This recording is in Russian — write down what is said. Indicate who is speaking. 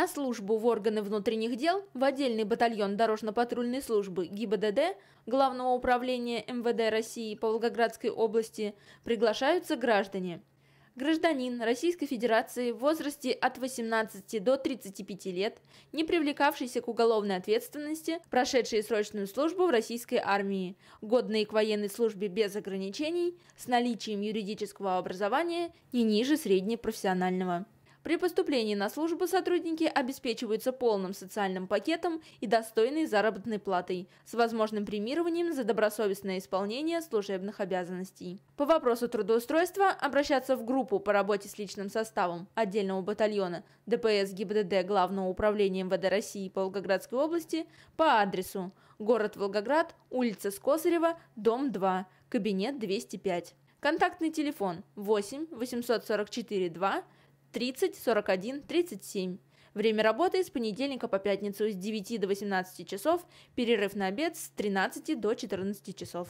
Speaker 1: на службу в органы внутренних дел, в отдельный батальон дорожно-патрульной службы ГИБДД, Главного управления МВД России по Волгоградской области приглашаются граждане. Гражданин Российской Федерации в возрасте от 18 до 35 лет, не привлекавшийся к уголовной ответственности, прошедший срочную службу в российской армии, годные к военной службе без ограничений, с наличием юридического образования не ниже среднепрофессионального. При поступлении на службу сотрудники обеспечиваются полным социальным пакетом и достойной заработной платой с возможным премированием за добросовестное исполнение служебных обязанностей. По вопросу трудоустройства обращаться в группу по работе с личным составом отдельного батальона ДПС ГИБДД Главного управления МВД России по Волгоградской области по адресу город Волгоград, улица Скосарева, дом 2, кабинет 205. Контактный телефон 8 844 2 30 41 37. Время работы с понедельника по пятницу с 9 до 18 часов, перерыв на обед с 13 до 14 часов.